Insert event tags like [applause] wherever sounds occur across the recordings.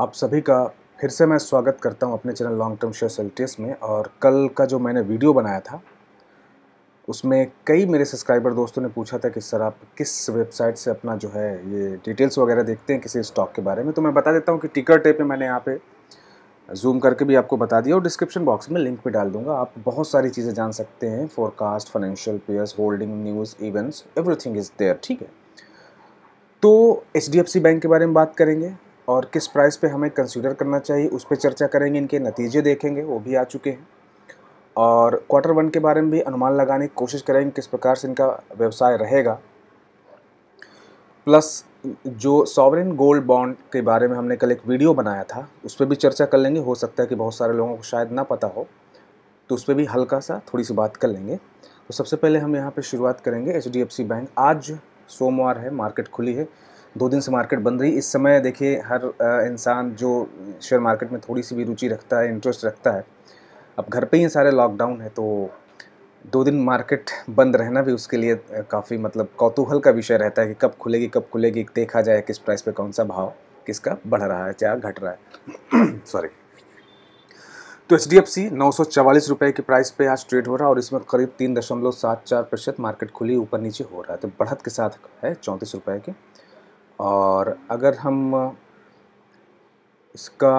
आप सभी का फिर से मैं स्वागत करता हूं अपने चैनल लॉन्ग टर्म शेयर सेल्टियस में और कल का जो मैंने वीडियो बनाया था उसमें कई मेरे सब्सक्राइबर दोस्तों ने पूछा था कि सर आप किस वेबसाइट से अपना जो है ये डिटेल्स वगैरह देखते हैं किसी स्टॉक के बारे में तो मैं बता देता हूँ कि टिकर टेप में मैंने यहाँ पे जूम करके भी आपको बता दिया और डिस्क्रिप्शन बॉक्स में लिंक भी डाल दूंगा आप बहुत सारी चीज़ें जान सकते हैं forecast financial pairs holding news events everything is there ठीक है तो एच बैंक के बारे में बात करेंगे और किस प्राइस पे हमें कंसीडर करना चाहिए उस पर चर्चा करेंगे इनके नतीजे देखेंगे वो भी आ चुके हैं और क्वार्टर वन के बारे में भी अनुमान लगाने की कोशिश करेंगे किस प्रकार से इनका व्यवसाय रहेगा प्लस जो सॉवरिन गोल्ड बॉन्ड के बारे में हमने कल एक वीडियो बनाया था उस पर भी चर्चा कर लेंगे हो सकता है कि बहुत सारे लोगों को शायद ना पता हो तो उस पर भी हल्का सा थोड़ी सी बात कर लेंगे तो सबसे पहले हम यहाँ पर शुरुआत करेंगे एच बैंक आज सोमवार है मार्केट खुली है दो दिन से मार्केट बंद रही इस समय देखिए हर इंसान जो शेयर मार्केट में थोड़ी सी भी रुचि रखता है इंटरेस्ट रखता है अब घर पे ही सारे लॉकडाउन है तो दो दिन मार्केट बंद रहना भी उसके लिए काफ़ी मतलब कौतूहल का विषय रहता है कि कब खुलेगी कब खुलेगी देखा जाए किस प्राइस पे कौन सा भाव किसका बढ़ रहा है चाहे घट रहा है सॉरी [coughs] तो एच डी एफ सी नौ सौ चवालीस रुपये के प्राइस पे आज ट्रेड हो रहा है और इसमें करीब तीन दशमलव सात चार प्रतिशत मार्केट खुली ऊपर नीचे हो रहा है तो बढ़त के साथ है चौंतीस रुपये के और अगर हम इसका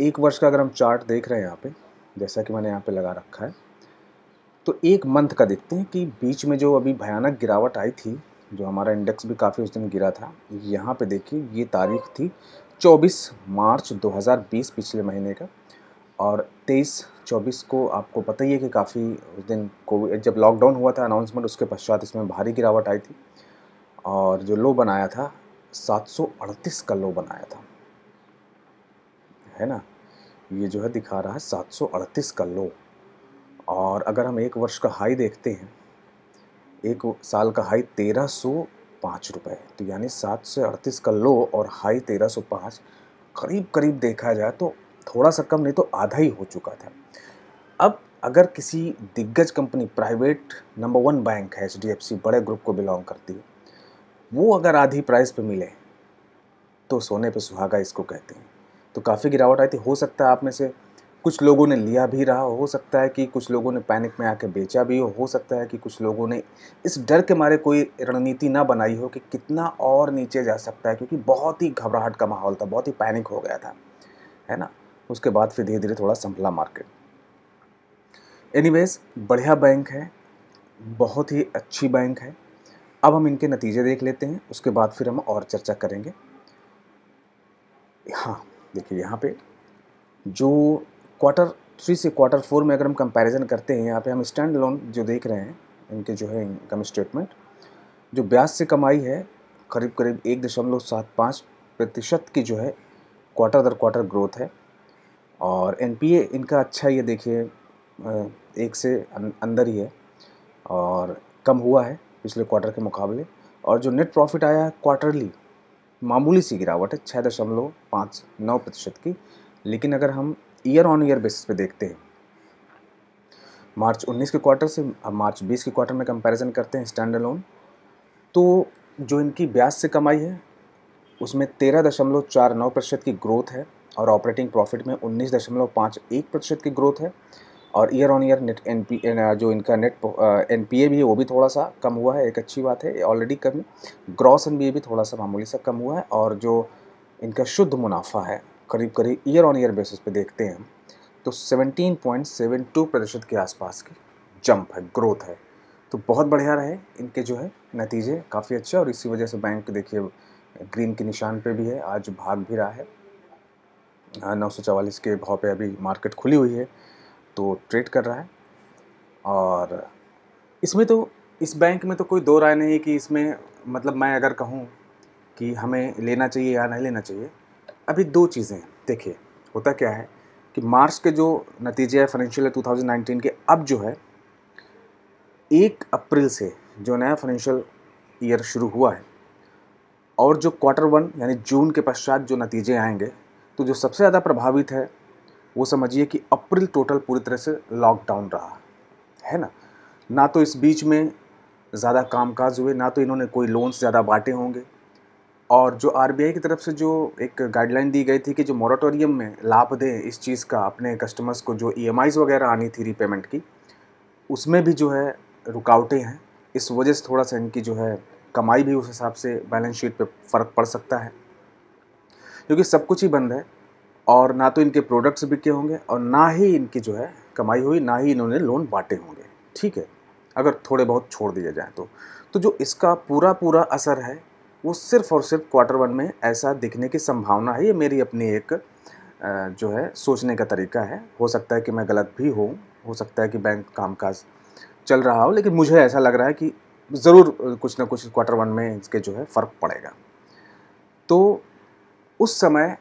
एक वर्ष का अगर हम चार्ट देख रहे हैं यहाँ पे जैसा कि मैंने यहाँ पे लगा रखा है तो एक मंथ का देखते हैं कि बीच में जो अभी भयानक गिरावट आई थी जो हमारा इंडेक्स भी काफ़ी उस दिन गिरा था यहाँ पे देखिए ये तारीख थी 24 मार्च 2020 पिछले महीने का और 23 24 को आपको पता ही है कि काफ़ी उस दिन कोविड जब लॉकडाउन हुआ था अनाउंसमेंट उसके पश्चात इसमें भारी गिरावट आई थी और जो लो बनाया था 738 का लो बनाया था है ना ये जो है दिखा रहा है 738 का लो और अगर हम एक वर्ष का हाई देखते हैं एक साल का हाई तेरह सौ पाँच रुपये तो यानी सात सौ अड़तीस का लो और हाई तेरह सौ पाँच करीब करीब देखा जाए तो थोड़ा सा कम नहीं तो आधा ही हो चुका था अब अगर किसी दिग्गज company private number one bank है एच बड़े ग्रुप को बिलोंग करती है वो अगर आधी प्राइस पे मिले तो सोने पे सुहागा इसको कहते हैं तो काफ़ी गिरावट आई थी हो सकता है आप में से कुछ लोगों ने लिया भी रहा हो सकता है कि कुछ लोगों ने पैनिक में आके बेचा भी हो हो सकता है कि कुछ लोगों ने इस डर के मारे कोई रणनीति ना बनाई हो कि कितना और नीचे जा सकता है क्योंकि बहुत ही घबराहट का माहौल था बहुत ही पैनिक हो गया था है ना उसके बाद फिर धीरे धीरे थोड़ा संभला मार्केट एनीवेज बढ़िया बैंक है बहुत ही अच्छी बैंक है अब हम इनके नतीजे देख लेते हैं उसके बाद फिर हम और चर्चा करेंगे हाँ देखिए यहाँ पे जो क्वार्टर थ्री से क्वार्टर फोर में अगर हम कंपैरिजन करते हैं यहाँ पे हम स्टैंड लोन जो देख रहे हैं इनके जो है इनकम स्टेटमेंट जो ब्याज से कमाई है करीब करीब एक दशमलव सात पाँच प्रतिशत की जो है क्वार्टर दर क्वार्टर ग्रोथ है और एन इनका अच्छा ये देखिए एक से अंदर ही है और कम हुआ है पिछले क्वार्टर के मुकाबले और जो नेट प्रॉफिट आया है क्वार्टरली मामूली सी गिरावट है छः दशमलव पाँच नौ प्रतिशत की लेकिन अगर हम ईयर ऑन ईयर बेसिस पे देखते हैं मार्च 19 के क्वार्टर से अब मार्च 20 के क्वार्टर में कंपैरिजन करते हैं स्टैंडर्ड लोन तो जो इनकी ब्याज से कमाई है उसमें तेरह दशमलव चार नौ प्रतिशत की ग्रोथ है और ऑपरेटिंग प्रॉफिट में उन्नीस दशमलव पाँच एक प्रतिशत की ग्रोथ है और year on year net N P जो इनका नेट एन पी ए भी है वो भी थोड़ा सा कम हुआ है एक अच्छी बात है ऑलरेडी कमी ग्रॉस एन बी ए भी थोड़ा सा मामूली सा कम हुआ है और जो इनका शुद्ध मुनाफा है करीब करीब ईयर ऑन ईयर बेसिस पे देखते हैं हम तो 17.72 प्रतिशत के आसपास की जंप है ग्रोथ है तो बहुत बढ़िया रहे इनके जो है नतीजे काफ़ी अच्छे और इसी वजह से बैंक देखिए ग्रीन के निशान पे भी है आज भाग भी रहा है हाँ, नौ के भाव पे अभी मार्केट खुली हुई है तो ट्रेड कर रहा है और इसमें तो इस बैंक में तो कोई दो राय नहीं है कि इसमें मतलब मैं अगर कहूँ कि हमें लेना चाहिए या नहीं लेना चाहिए अभी दो चीज़ें देखिए होता क्या है कि मार्च के जो नतीजे हैं फाइनेंशियल है 2019 के अब जो है एक अप्रैल से जो नया फाइनेंशियल ईयर शुरू हुआ है और जो क्वार्टर वन यानी जून के पश्चात जो नतीजे आएंगे तो जो सबसे ज़्यादा प्रभावित है वो समझिए कि अप्रैल टोटल पूरी तरह से लॉकडाउन रहा है ना ना तो इस बीच में ज़्यादा कामकाज हुए ना तो इन्होंने कोई लोन्स ज़्यादा बांटे होंगे और जो आर की तरफ से जो एक गाइडलाइन दी गई थी कि जो मॉरेटोरियम में लाभ दें इस चीज़ का अपने कस्टमर्स को जो ई e वगैरह आनी थी रीपेमेंट की उसमें भी जो है रुकावटें हैं इस वजह से थोड़ा सा इनकी जो है कमाई भी उस हिसाब से बैलेंस शीट पे फ़र्क पड़ सकता है क्योंकि सब कुछ ही बंद है और ना तो इनके प्रोडक्ट्स बिके होंगे और ना ही इनकी जो है कमाई हुई ना ही इन्होंने लोन बांटे होंगे ठीक है अगर थोड़े बहुत छोड़ दिए जाएँ तो तो जो इसका पूरा पूरा असर है वो सिर्फ और सिर्फ क्वार्टर वन में ऐसा दिखने की संभावना है ये मेरी अपनी एक जो है सोचने का तरीका है हो सकता है कि मैं गलत भी हूँ हो सकता है कि बैंक कामकाज चल रहा हो लेकिन मुझे ऐसा लग रहा है कि ज़रूर कुछ ना कुछ क्वार्टर वन में इसके जो है फ़र्क पड़ेगा तो उस समय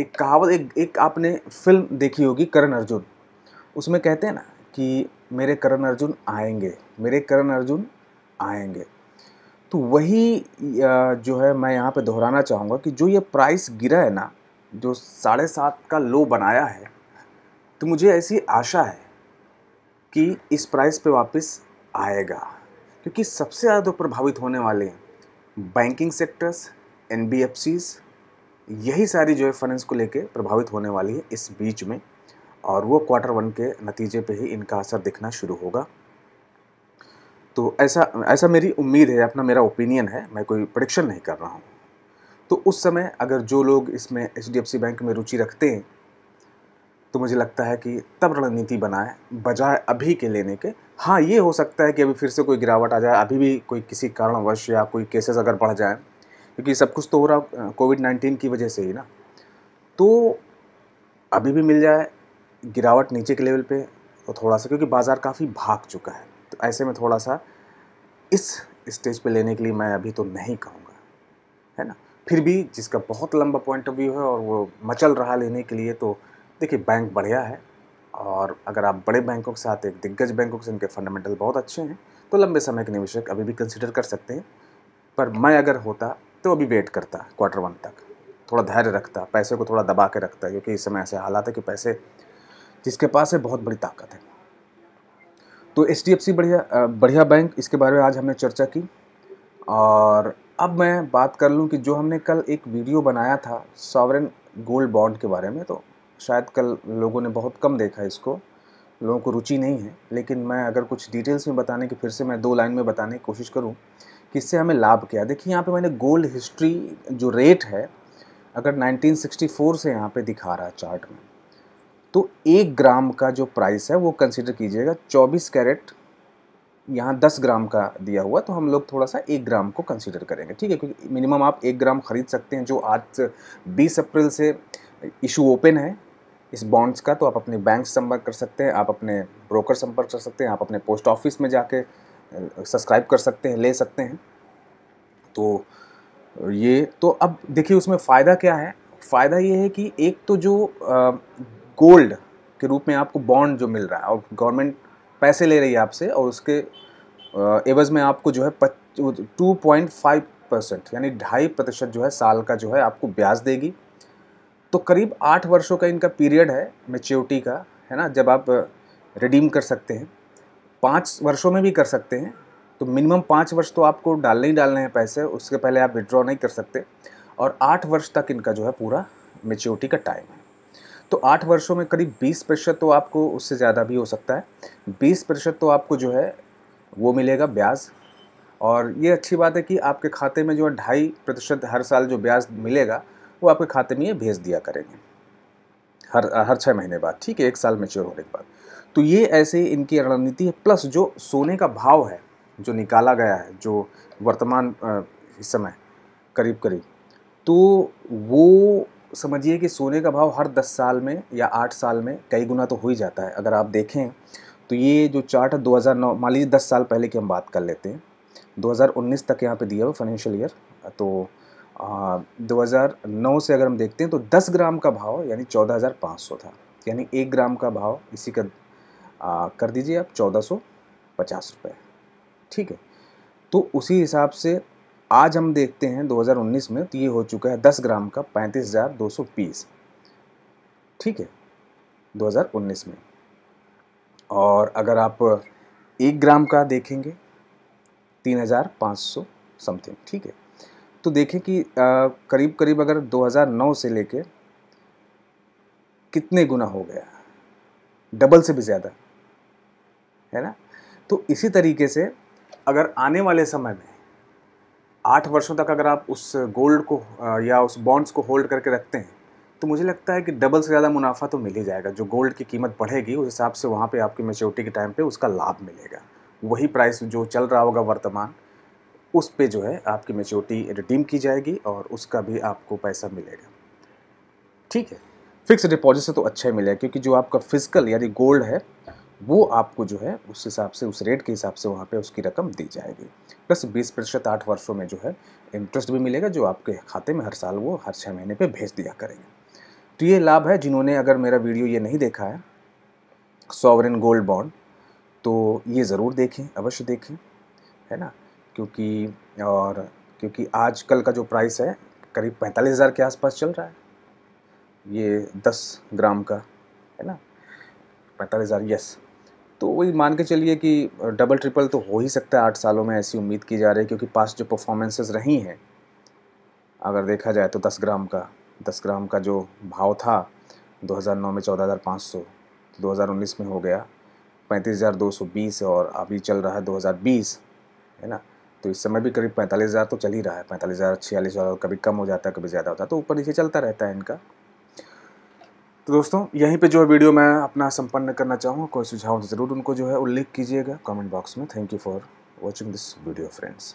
एक कहावत एक एक आपने फिल्म देखी होगी करण अर्जुन उसमें कहते हैं ना कि मेरे करण अर्जुन आएंगे मेरे करण अर्जुन आएंगे तो वही जो है मैं यहाँ पे दोहराना चाहूँगा कि जो ये प्राइस गिरा है ना जो साढ़े सात का लो बनाया है तो मुझे ऐसी आशा है कि इस प्राइस पे वापस आएगा क्योंकि सबसे ज़्यादा तो प्रभावित होने वाले हैं बैंकिंग सेक्टर्स एन यही सारी जो है फाइनेंस को लेके प्रभावित होने वाली है इस बीच में और वो क्वार्टर वन के नतीजे पे ही इनका असर दिखना शुरू होगा तो ऐसा ऐसा मेरी उम्मीद है अपना मेरा ओपिनियन है मैं कोई प्रडिक्शन नहीं कर रहा हूँ तो उस समय अगर जो लोग इसमें एच बैंक में रुचि रखते हैं तो मुझे लगता है कि तब रणनीति बनाए बजाय अभी के लेने के हाँ ये हो सकता है कि अभी फिर से कोई गिरावट आ जाए अभी भी कोई किसी कारणवश या कोई केसेस अगर बढ़ जाएँ क्योंकि सब कुछ तो हो रहा कोविड नाइन्टीन की वजह से ही ना तो अभी भी मिल जाए गिरावट नीचे के लेवल पे तो थोड़ा सा क्योंकि बाज़ार काफ़ी भाग चुका है तो ऐसे में थोड़ा सा इस स्टेज पे लेने के लिए मैं अभी तो नहीं कहूँगा है ना फिर भी जिसका बहुत लंबा पॉइंट ऑफ व्यू है और वो मचल रहा लेने के लिए तो देखिए बैंक बढ़िया है और अगर आप बड़े बैंकों के साथ एक दिग्गज बैंकों के इनके फंडामेंटल बहुत अच्छे हैं तो लंबे समय के निवेशक अभी भी कंसिडर कर सकते हैं पर मैं अगर होता तो अभी वेट करता है क्वार्टर वन तक थोड़ा धैर्य रखता है पैसे को थोड़ा दबा के रखता है क्योंकि इस समय ऐसे हालात है कि पैसे जिसके पास है बहुत बड़ी ताकत है तो एच डी एफ सी बढ़िया बढ़िया बैंक इसके बारे में आज हमने चर्चा की और अब मैं बात कर लूँ कि जो हमने कल एक वीडियो बनाया था सॉवरन गोल्ड बॉन्ड के बारे में तो शायद कल लोगों ने बहुत कम देखा इसको लोगों को रुचि नहीं है लेकिन मैं अगर कुछ डिटेल्स में बताने की फिर से मैं दो लाइन में बताने की कोशिश करूँ किससे हमें लाभ क्या देखिए यहाँ पे मैंने गोल्ड हिस्ट्री जो रेट है अगर 1964 से यहाँ पे दिखा रहा है चार्ट में तो एक ग्राम का जो प्राइस है वो कंसिडर कीजिएगा 24 कैरेट यहाँ 10 ग्राम का दिया हुआ तो हम लोग थोड़ा सा एक ग्राम को कंसिडर करेंगे ठीक है क्योंकि मिनिमम आप एक ग्राम ख़रीद सकते हैं जो आज बीस अप्रैल से इशू ओपन है इस बॉन्ड्स का तो आप अपने बैंक संपर्क कर सकते हैं आप अपने ब्रोकर संपर्क कर सकते हैं आप अपने पोस्ट ऑफिस में जाके सब्सक्राइब कर सकते हैं ले सकते हैं तो ये तो अब देखिए उसमें फ़ायदा क्या है फ़ायदा ये है कि एक तो जो गोल्ड के रूप में आपको बॉन्ड जो मिल रहा है और गवर्नमेंट पैसे ले रही है आपसे और उसके एवज में आपको जो है टू पॉइंट फाइव परसेंट यानी ढाई प्रतिशत जो है साल का जो है आपको ब्याज देगी तो करीब आठ वर्षों का इनका पीरियड है मेच्योरिटी का है ना जब आप रिडीम कर सकते हैं पाँच वर्षों में भी कर सकते हैं तो मिनिमम पाँच वर्ष तो आपको डालने ही डालने हैं पैसे उसके पहले आप विड्रॉ नहीं कर सकते और आठ वर्ष तक इनका जो है पूरा मेच्योरिटी का टाइम है तो आठ वर्षों में करीब बीस प्रतिशत तो आपको उससे ज़्यादा भी हो सकता है बीस प्रतिशत तो आपको जो है वो मिलेगा ब्याज और ये अच्छी बात है कि आपके खाते में जो है ढाई प्रतिशत हर साल जो ब्याज मिलेगा वो आपके खाते में ये भेज दिया करेंगे हर हर छः महीने बाद ठीक है एक साल मेच्योर होने के बाद तो ये ऐसे इनकी रणनीति है प्लस जो सोने का भाव है जो निकाला गया है जो वर्तमान इस समय करीब करीब तो वो समझिए कि सोने का भाव हर 10 साल में या 8 साल में कई गुना तो हो ही जाता है अगर आप देखें तो ये जो चार्ट है 2009 मान लीजिए 10 साल पहले की हम बात कर लेते हैं 2019 तक यहाँ पे दिया हुआ फाइनेंशियल ईयर तो आ, 2009 से अगर हम देखते हैं तो 10 ग्राम का भाव यानी 14,500 था यानी एक ग्राम का भाव इसी का आ, कर दीजिए आप चौदह सौ पचास रुपये ठीक है तो उसी हिसाब से आज हम देखते हैं 2019 में तो ये हो चुका है 10 ग्राम का पैंतीस हज़ार दो सौ बीस ठीक है 2019 में और अगर आप एक ग्राम का देखेंगे तीन हज़ार पाँच सौ समथिंग ठीक है तो देखें कि आ, करीब करीब अगर 2009 से लेके कितने गुना हो गया डबल से भी ज़्यादा है ना तो इसी तरीके से अगर आने वाले समय में आठ वर्षों तक अगर आप उस गोल्ड को या उस बॉन्ड्स को होल्ड करके रखते हैं तो मुझे लगता है कि डबल से ज़्यादा मुनाफा तो मिल ही जाएगा जो गोल्ड की कीमत बढ़ेगी उस हिसाब से वहाँ पे आपकी मेच्योरिटी के टाइम पे उसका लाभ मिलेगा वही प्राइस जो चल रहा होगा वर्तमान उस पे जो है आपकी मेच्योरिटी रिडीम की जाएगी और उसका भी आपको पैसा मिलेगा ठीक है फिक्स डिपॉजिट से तो अच्छा ही मिलेगा क्योंकि जो आपका फिजिकल यानी गोल्ड है वो आपको जो है उस हिसाब से उस रेट के हिसाब से वहाँ पे उसकी रकम दी जाएगी प्लस 20 प्रतिशत आठ वर्षों में जो है इंटरेस्ट भी मिलेगा जो आपके खाते में हर साल वो हर छः महीने पे भेज दिया करेंगे तो ये लाभ है जिन्होंने अगर मेरा वीडियो ये नहीं देखा है सॉवरन गोल्ड बॉन्ड तो ये ज़रूर देखें अवश्य देखें है ना क्योंकि और क्योंकि आज का जो प्राइस है करीब पैंतालीस हज़ार के आसपास चल रहा है ये दस ग्राम का है ना पैंतालीस हज़ार यस तो वही मान के चलिए कि डबल ट्रिपल तो हो ही सकता है आठ सालों में ऐसी उम्मीद की जा रही है क्योंकि पास जो परफॉर्मेंसेस रही हैं अगर देखा जाए तो दस ग्राम का दस ग्राम का जो भाव था 2009 में 14,500 2019 तो में हो गया 35,220 और अभी चल रहा है 2020 है ना तो इस समय भी करीब 45,000 तो चल ही रहा है पैंतालीस हज़ार छियालीस हज़ार कभी कम हो जाता है कभी ज़्यादा होता है तो ऊपर नीचे चलता रहता है इनका तो दोस्तों यहीं पे जो है वीडियो मैं अपना संपन्न करना चाहूँगा कोई सुझाव ज़रूर उनको जो है उल्लेख कीजिएगा कमेंट बॉक्स में thank you for watching this video friends